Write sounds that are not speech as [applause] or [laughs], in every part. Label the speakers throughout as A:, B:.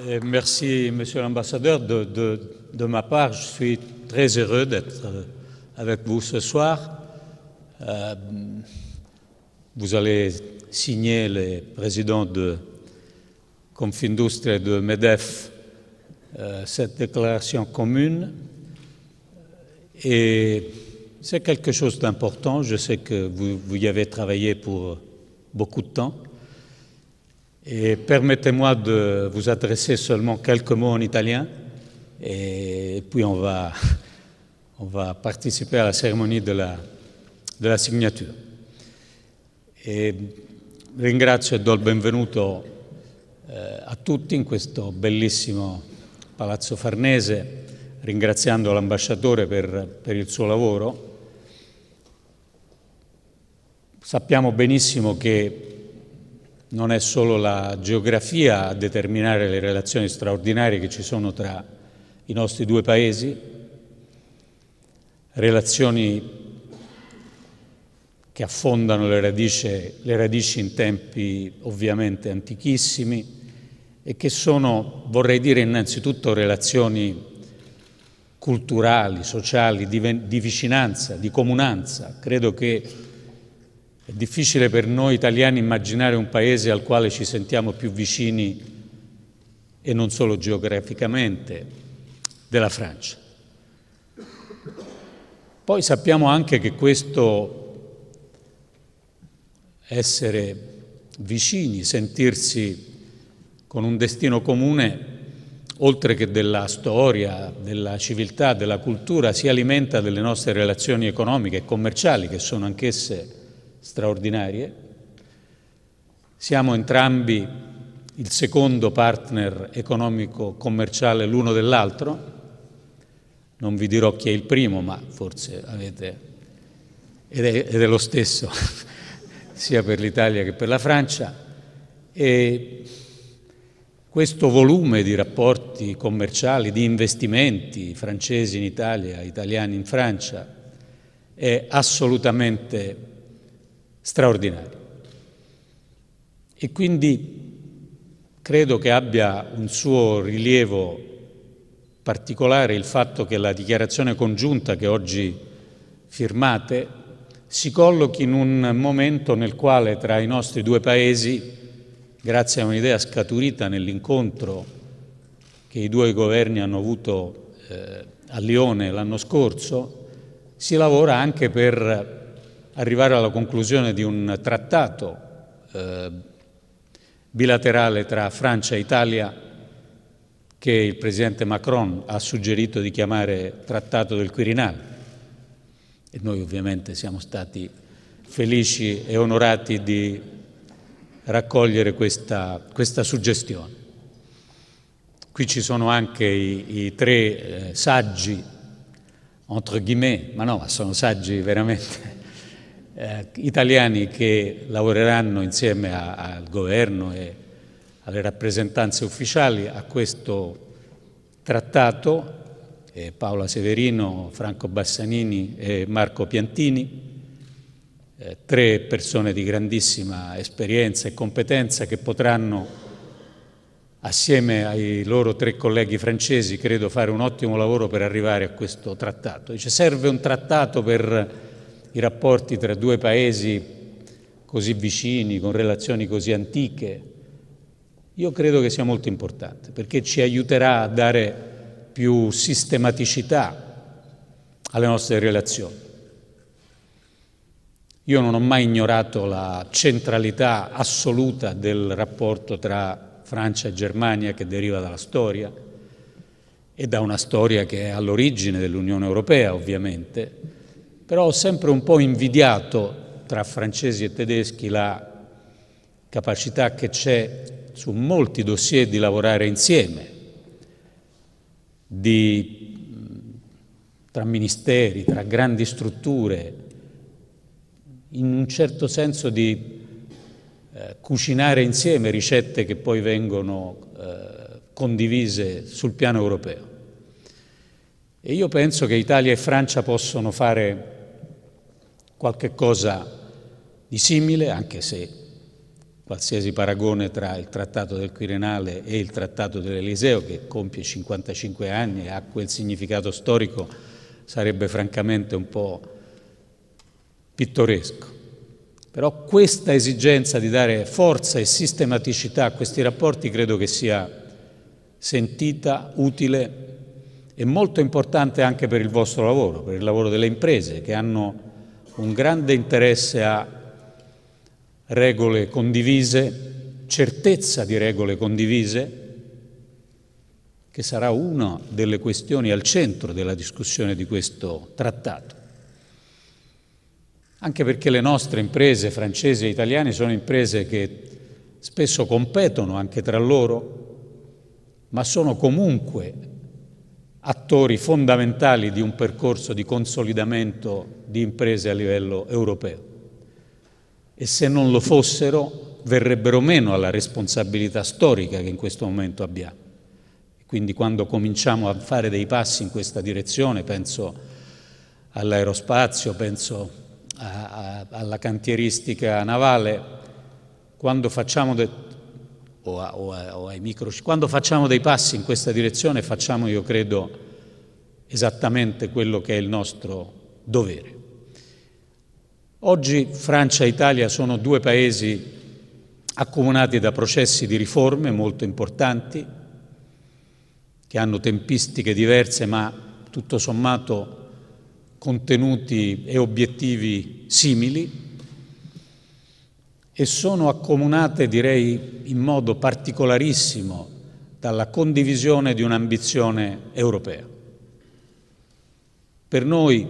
A: Euh, merci, Monsieur l'Ambassadeur. De, ma part, je suis très heureux d'être euh, avec vous ce soir. Euh, vous allez signer les présidents de Confindustrie et de MEDEF cette déclaration commune. Et c'est quelque chose d'important. Je sais que vous y avez travaillé pour beaucoup de temps. Et permettez-moi de vous adresser seulement quelques mots en italien, et puis on va, [laughs] on va participer à la cérémonie de la, de la signatura. E ringrazio e do il benvenuto eh, a tutti in questo bellissimo Palazzo Farnese, ringraziando l'ambasciatore per, per il suo lavoro. Sappiamo benissimo che non è solo la geografia a determinare le relazioni straordinarie che ci sono tra i nostri due paesi, relazioni che affondano le radici, le radici in tempi ovviamente antichissimi e che sono, vorrei dire, innanzitutto relazioni culturali, sociali, di, di vicinanza, di comunanza. Credo che è difficile per noi italiani immaginare un paese al quale ci sentiamo più vicini e non solo geograficamente della Francia. Poi sappiamo anche che questo essere vicini, sentirsi con un destino comune, oltre che della storia, della civiltà, della cultura, si alimenta delle nostre relazioni economiche e commerciali, che sono anch'esse straordinarie. Siamo entrambi il secondo partner economico-commerciale l'uno dell'altro. Non vi dirò chi è il primo, ma forse avete... ed è, ed è lo stesso [laughs] sia per l'Italia che per la Francia. E questo volume di rapporti commerciali, di investimenti francesi in Italia, italiani in Francia, è assolutamente straordinario. E quindi credo che abbia un suo rilievo particolare il fatto che la dichiarazione congiunta che oggi firmate si collochi in un momento nel quale tra i nostri due paesi, grazie a un'idea scaturita nell'incontro che i due governi hanno avuto eh, a Lione l'anno scorso, si lavora anche per arrivare alla conclusione di un trattato eh, bilaterale tra Francia e Italia che il presidente Macron ha suggerito di chiamare trattato del Quirinale. E noi ovviamente siamo stati felici e onorati di raccogliere questa, questa suggestione. Qui ci sono anche i, i tre eh, saggi, entre guillemets, ma no, sono saggi veramente eh, italiani che lavoreranno insieme a, al governo e alle rappresentanze ufficiali a questo trattato, eh, Paola Severino, Franco Bassanini e Marco Piantini, eh, tre persone di grandissima esperienza e competenza che potranno assieme ai loro tre colleghi francesi, credo fare un ottimo lavoro per arrivare a questo trattato. Dice, serve un trattato per i rapporti tra due paesi così vicini, con relazioni così antiche, io credo che sia molto importante perché ci aiuterà a dare più sistematicità alle nostre relazioni. Io non ho mai ignorato la centralità assoluta del rapporto tra Francia e Germania che deriva dalla storia e da una storia che è all'origine dell'Unione Europea, ovviamente, però ho sempre un po' invidiato tra francesi e tedeschi la capacità che c'è su molti dossier di lavorare insieme, di, tra ministeri, tra grandi strutture, in un certo senso di eh, cucinare insieme ricette che poi vengono eh, condivise sul piano europeo. E io penso che Italia e Francia possono fare qualche cosa di simile, anche se qualsiasi paragone tra il Trattato del Quirinale e il Trattato dell'Eliseo, che compie 55 anni e ha quel significato storico, sarebbe francamente un po' pittoresco. Però questa esigenza di dare forza e sistematicità a questi rapporti credo che sia sentita, utile e molto importante anche per il vostro lavoro, per il lavoro delle imprese che hanno un grande interesse a regole condivise, certezza di regole condivise, che sarà una delle questioni al centro della discussione di questo trattato. Anche perché le nostre imprese francesi e italiane sono imprese che spesso competono anche tra loro, ma sono comunque attori fondamentali di un percorso di consolidamento di imprese a livello europeo e se non lo fossero verrebbero meno alla responsabilità storica che in questo momento abbiamo. Quindi quando cominciamo a fare dei passi in questa direzione, penso all'aerospazio, penso a, a, alla cantieristica navale, quando facciamo o, a, o, a, o ai microchip. Quando facciamo dei passi in questa direzione facciamo, io credo, esattamente quello che è il nostro dovere. Oggi Francia e Italia sono due paesi accomunati da processi di riforme molto importanti, che hanno tempistiche diverse ma tutto sommato contenuti e obiettivi simili e sono accomunate, direi, in modo particolarissimo dalla condivisione di un'ambizione europea. Per noi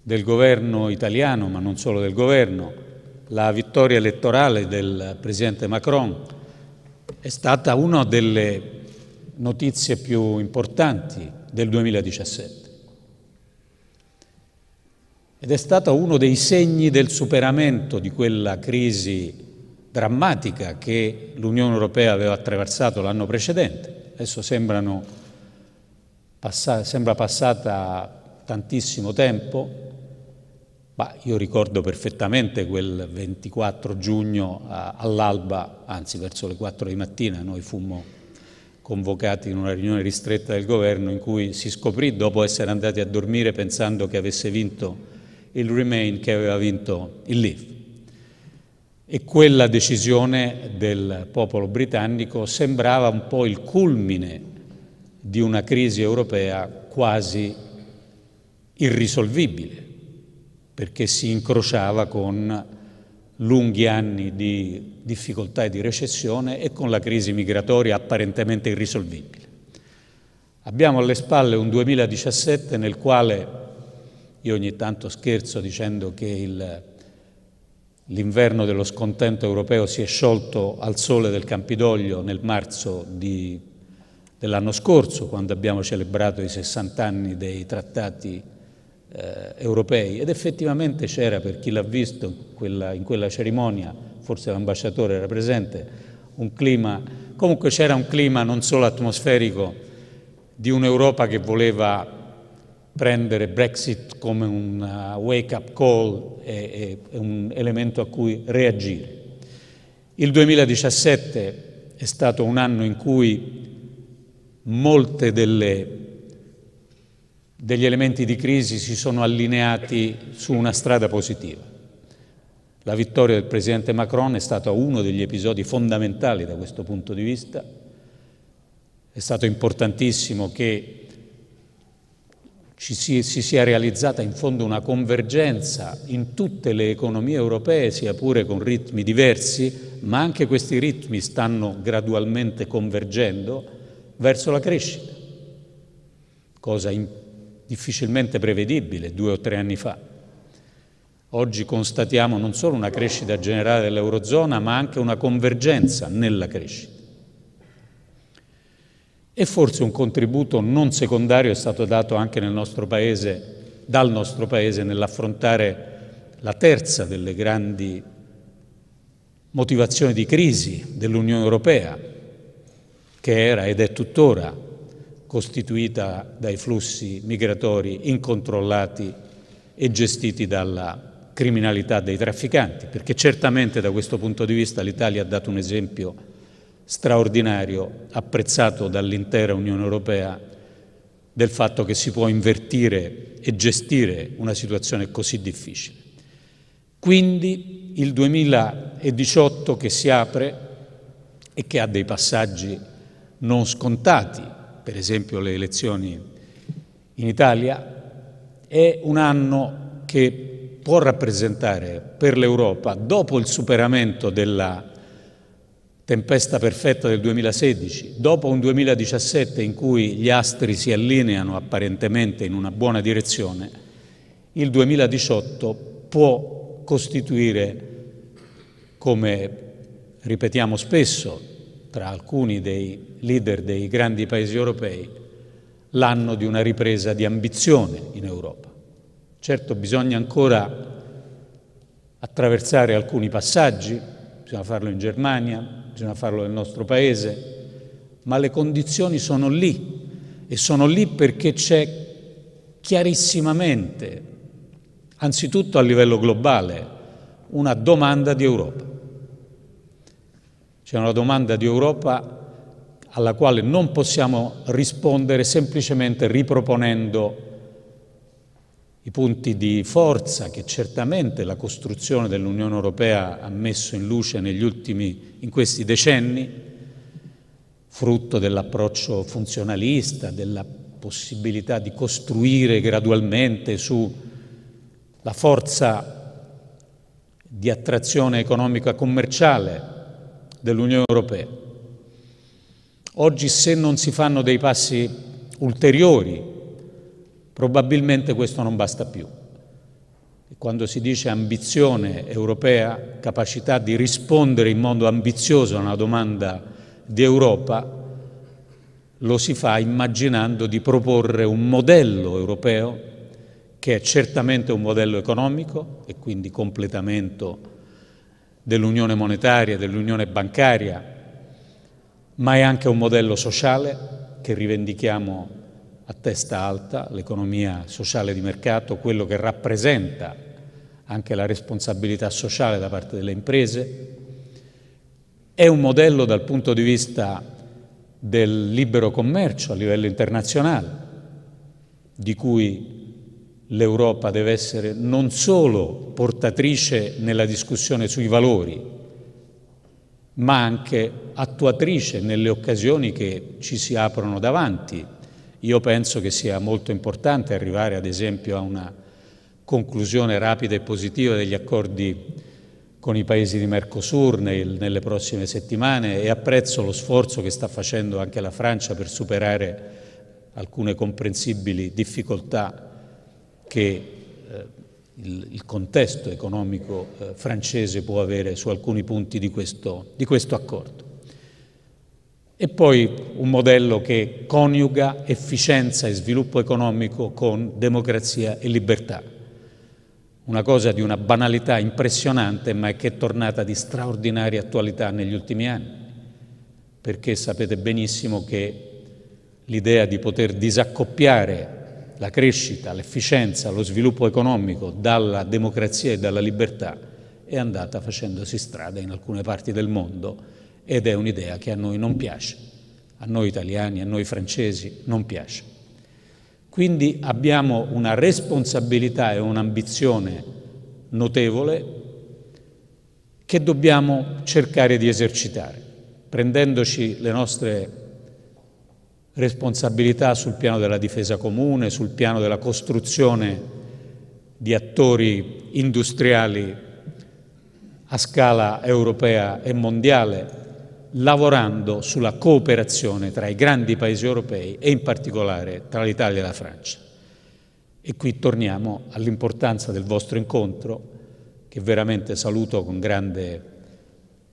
A: del governo italiano, ma non solo del governo, la vittoria elettorale del presidente Macron è stata una delle notizie più importanti del 2017 ed è stato uno dei segni del superamento di quella crisi drammatica che l'Unione Europea aveva attraversato l'anno precedente. Adesso passa sembra passata tantissimo tempo, ma io ricordo perfettamente quel 24 giugno all'alba, anzi verso le 4 di mattina, noi fummo convocati in una riunione ristretta del governo in cui si scoprì, dopo essere andati a dormire pensando che avesse vinto il Remain che aveva vinto il Leave. E quella decisione del popolo britannico sembrava un po' il culmine di una crisi europea quasi irrisolvibile, perché si incrociava con lunghi anni di difficoltà e di recessione e con la crisi migratoria apparentemente irrisolvibile. Abbiamo alle spalle un 2017 nel quale io ogni tanto scherzo dicendo che l'inverno dello scontento europeo si è sciolto al sole del Campidoglio nel marzo dell'anno scorso, quando abbiamo celebrato i 60 anni dei trattati eh, europei. Ed effettivamente c'era, per chi l'ha visto in quella, in quella cerimonia, forse l'ambasciatore era presente, un clima, comunque c'era un clima non solo atmosferico, di un'Europa che voleva prendere Brexit come un uh, wake-up call e, e un elemento a cui reagire. Il 2017 è stato un anno in cui molti degli elementi di crisi si sono allineati su una strada positiva. La vittoria del presidente Macron è stata uno degli episodi fondamentali da questo punto di vista. È stato importantissimo che ci si, si sia realizzata in fondo una convergenza in tutte le economie europee, sia pure con ritmi diversi, ma anche questi ritmi stanno gradualmente convergendo verso la crescita, cosa in, difficilmente prevedibile due o tre anni fa. Oggi constatiamo non solo una crescita generale dell'Eurozona, ma anche una convergenza nella crescita. E forse un contributo non secondario è stato dato anche nel nostro Paese, dal nostro Paese, nell'affrontare la terza delle grandi motivazioni di crisi dell'Unione Europea, che era ed è tuttora costituita dai flussi migratori incontrollati e gestiti dalla criminalità dei trafficanti, perché certamente da questo punto di vista l'Italia ha dato un esempio straordinario, apprezzato dall'intera Unione Europea, del fatto che si può invertire e gestire una situazione così difficile. Quindi il 2018 che si apre e che ha dei passaggi non scontati, per esempio le elezioni in Italia, è un anno che può rappresentare per l'Europa, dopo il superamento della tempesta perfetta del 2016, dopo un 2017 in cui gli astri si allineano apparentemente in una buona direzione, il 2018 può costituire, come ripetiamo spesso tra alcuni dei leader dei grandi paesi europei, l'anno di una ripresa di ambizione in Europa. Certo bisogna ancora attraversare alcuni passaggi, bisogna farlo in Germania, bisogna farlo nel nostro paese, ma le condizioni sono lì e sono lì perché c'è chiarissimamente, anzitutto a livello globale, una domanda di Europa. C'è una domanda di Europa alla quale non possiamo rispondere semplicemente riproponendo i punti di forza che certamente la costruzione dell'Unione Europea ha messo in luce negli ultimi, in questi decenni, frutto dell'approccio funzionalista, della possibilità di costruire gradualmente sulla forza di attrazione economica commerciale dell'Unione Europea. Oggi se non si fanno dei passi ulteriori Probabilmente questo non basta più. quando si dice ambizione europea, capacità di rispondere in modo ambizioso a una domanda di Europa, lo si fa immaginando di proporre un modello europeo che è certamente un modello economico e quindi completamento dell'unione monetaria, dell'unione bancaria, ma è anche un modello sociale che rivendichiamo a testa alta, l'economia sociale di mercato, quello che rappresenta anche la responsabilità sociale da parte delle imprese. È un modello dal punto di vista del libero commercio a livello internazionale, di cui l'Europa deve essere non solo portatrice nella discussione sui valori, ma anche attuatrice nelle occasioni che ci si aprono davanti io penso che sia molto importante arrivare ad esempio a una conclusione rapida e positiva degli accordi con i paesi di Mercosur nel, nelle prossime settimane e apprezzo lo sforzo che sta facendo anche la Francia per superare alcune comprensibili difficoltà che eh, il, il, contesto economico eh, francese può avere su alcuni punti di questo, di questo accordo. E poi un modello che coniuga efficienza e sviluppo economico con democrazia e libertà. Una cosa di una banalità impressionante ma che è tornata di straordinaria attualità negli ultimi anni, perché sapete benissimo che l'idea di poter disaccoppiare la crescita, l'efficienza, lo sviluppo economico dalla democrazia e dalla libertà è andata facendosi strada in alcune parti del mondo ed è un'idea che a noi non piace, a noi italiani, a noi francesi non piace. Quindi abbiamo una responsabilità e un'ambizione notevole che dobbiamo cercare di esercitare, prendendoci le nostre responsabilità sul piano della difesa comune, sul piano della costruzione di attori industriali a scala europea e mondiale lavorando sulla cooperazione tra i grandi paesi europei e in particolare tra l'Italia e la Francia. E qui torniamo all'importanza del vostro incontro, che veramente saluto con grande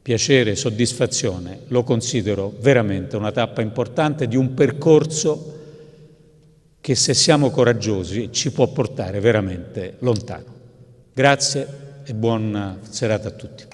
A: piacere e soddisfazione. Lo considero veramente una tappa importante di un percorso che se siamo coraggiosi ci può portare veramente lontano. Grazie e buona serata a tutti.